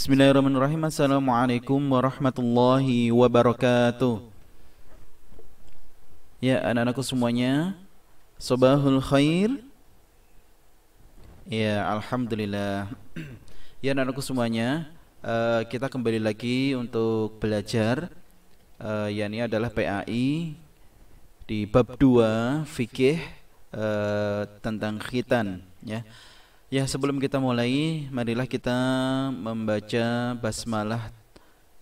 Bismillahirrahmanirrahim Assalamualaikum warahmatullahi wabarakatuh Ya anak-anakku semuanya Sobahul khair Ya Alhamdulillah Ya anak-anakku semuanya eh, Kita kembali lagi untuk belajar uh, ini adalah PAI Di bab 2 Fikih eh, tentang khitan Ya Ya, sebelum kita mulai, marilah kita membaca basmalah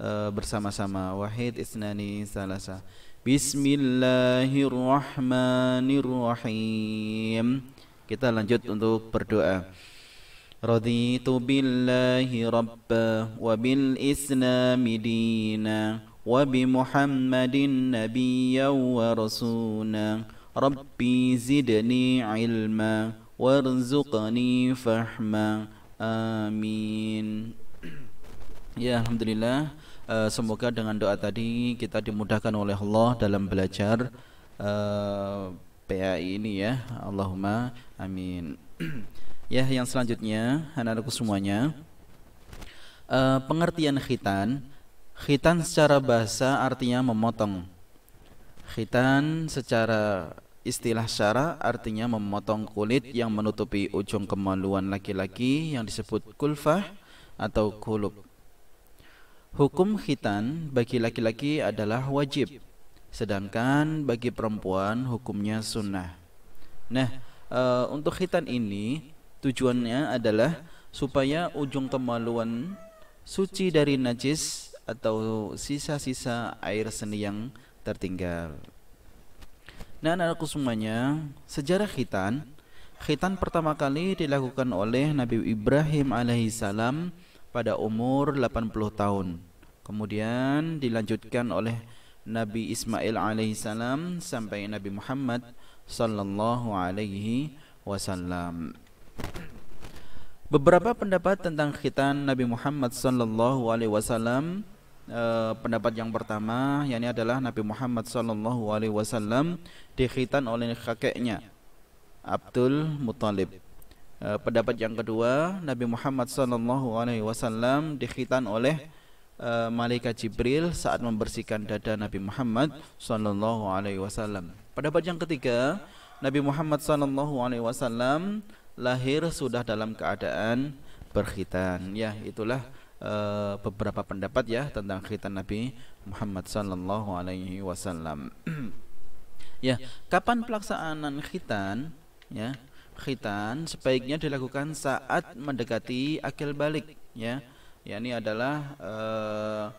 uh, bersama-sama. Wahid Isnani Salasa. Bismillahirrahmanirrahim. Kita lanjut untuk berdoa. Raditu billahi rabba wa bil islami dina wa bi muhammadin nabiyya wa rasuna rabbi ilma warzuqni fahma amin ya alhamdulillah eh, semoga dengan doa tadi kita dimudahkan oleh Allah dalam belajar uh, eh, PAI ini ya Allahumma amin ya yang selanjutnya anak-anakku semuanya uh, pengertian khitan khitan secara bahasa artinya memotong khitan secara Istilah syara artinya memotong kulit yang menutupi ujung kemaluan laki-laki yang disebut kulfah atau kulub. Hukum khitan bagi laki-laki adalah wajib, sedangkan bagi perempuan hukumnya sunnah. Nah, e, untuk khitan ini tujuannya adalah supaya ujung kemaluan suci dari najis atau sisa-sisa air seni yang tertinggal. Nah anakku semuanya, sejarah khitan Khitan pertama kali dilakukan oleh Nabi Ibrahim alaihissalam pada umur 80 tahun Kemudian dilanjutkan oleh Nabi Ismail alaihissalam sampai Nabi Muhammad sallallahu alaihi wasallam Beberapa pendapat tentang khitan Nabi Muhammad sallallahu alaihi wasallam eh, pendapat yang pertama yakni adalah Nabi Muhammad sallallahu alaihi wasallam dikhitan oleh kakeknya Abdul Muthalib. Eh, pendapat yang kedua, Nabi Muhammad sallallahu alaihi wasallam dikhitan oleh eh, malaikat Jibril saat membersihkan dada Nabi Muhammad sallallahu alaihi wasallam. Pendapat yang ketiga, Nabi Muhammad sallallahu alaihi wasallam lahir sudah dalam keadaan berkhitan. Ya, itulah Eh, beberapa pendapat ya tentang khitan Nabi Muhammad sallallahu alaihi wasallam. ya, kapan pelaksanaan khitan ya? Khitan sebaiknya dilakukan saat mendekati akil balik ya. Ya ini adalah uh,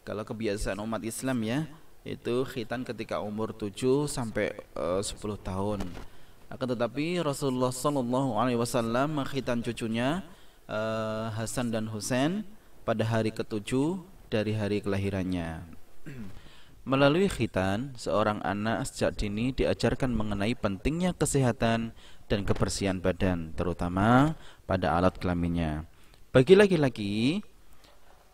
kalau kebiasaan umat Islam ya, itu khitan ketika umur 7 sampai eh, uh, 10 tahun. Akan tetapi Rasulullah sallallahu alaihi wasallam mengkhitan cucunya uh, Hasan dan Husain pada hari ketujuh dari hari kelahirannya. Melalui khitan, seorang anak sejak dini diajarkan mengenai pentingnya kesehatan dan kebersihan badan, terutama pada alat kelaminnya. Bagi laki-laki,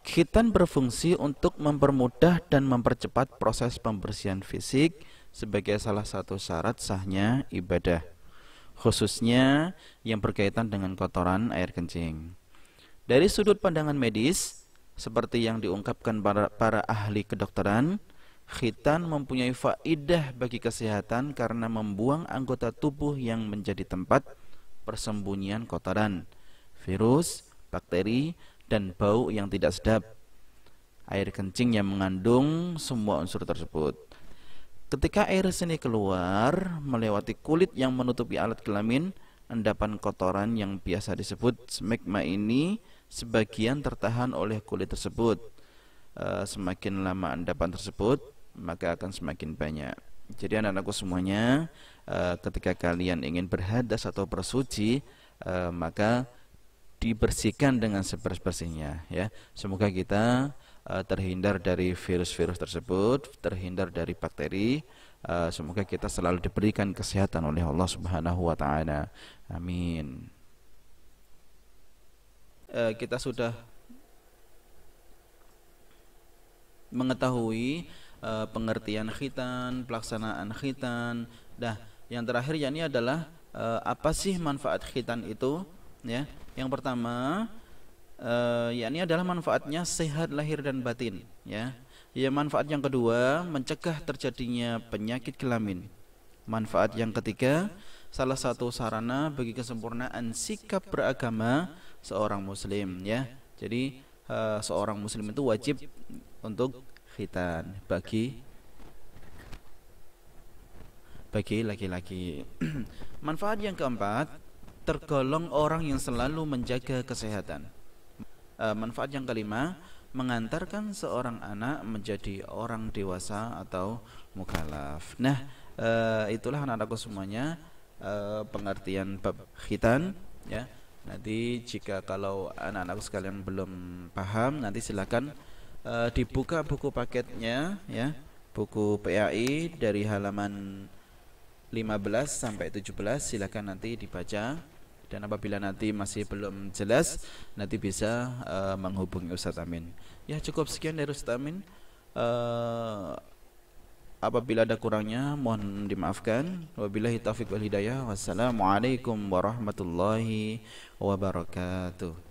khitan berfungsi untuk mempermudah dan mempercepat proses pembersihan fisik sebagai salah satu syarat sahnya ibadah khususnya yang berkaitan dengan kotoran air kencing. Dari sudut pandangan medis, seperti yang diungkapkan para, para ahli kedokteran, khitan mempunyai faidah bagi kesehatan karena membuang anggota tubuh yang menjadi tempat persembunyian kotoran, virus, bakteri, dan bau yang tidak sedap. Air kencing yang mengandung semua unsur tersebut. Ketika air seni keluar melewati kulit yang menutupi alat kelamin, endapan kotoran yang biasa disebut smegma ini sebagian tertahan oleh kulit tersebut. E, semakin lama endapan tersebut, maka akan semakin banyak. Jadi anak-anakku semuanya, e, ketika kalian ingin berhadas atau bersuci, e, maka dibersihkan dengan sebersih-bersihnya ya. Semoga kita Eh, terhindar dari virus-virus tersebut, terhindar dari bakteri. Eh, semoga kita selalu diberikan kesehatan oleh Allah Subhanahu wa taala. Amin. Eh, kita sudah mengetahui pengertian khitan, pelaksanaan khitan. Nah, yang terakhir yakni adalah apa sih manfaat khitan itu? Ya, yang pertama uh, eh, yakni adalah manfaatnya sehat lahir dan batin ya. Ya manfaat yang kedua mencegah terjadinya penyakit kelamin. Manfaat yang ketiga salah satu sarana bagi kesempurnaan sikap beragama seorang muslim ya. Jadi uh, seorang muslim itu wajib untuk khitan bagi bagi laki-laki. manfaat yang keempat tergolong orang yang selalu menjaga kesehatan. Eh, manfaat yang kelima mengantarkan seorang anak menjadi orang dewasa atau mukalaf. Nah, e, itulah anak-anakku semuanya e, pengertian bab khitan ya. Nanti jika kalau anak-anakku sekalian belum paham nanti silakan e, dibuka buku paketnya ya, buku PAI dari halaman 15 sampai 17 silakan nanti dibaca dan apabila nanti masih belum jelas nanti bisa uh, menghubungi Ustaz Amin. Ya cukup sekian dari Ustaz Amin. Uh, apabila ada kurangnya mohon dimaafkan. Wabillahi taufik wal hidayah. Wassalamualaikum warahmatullahi wabarakatuh.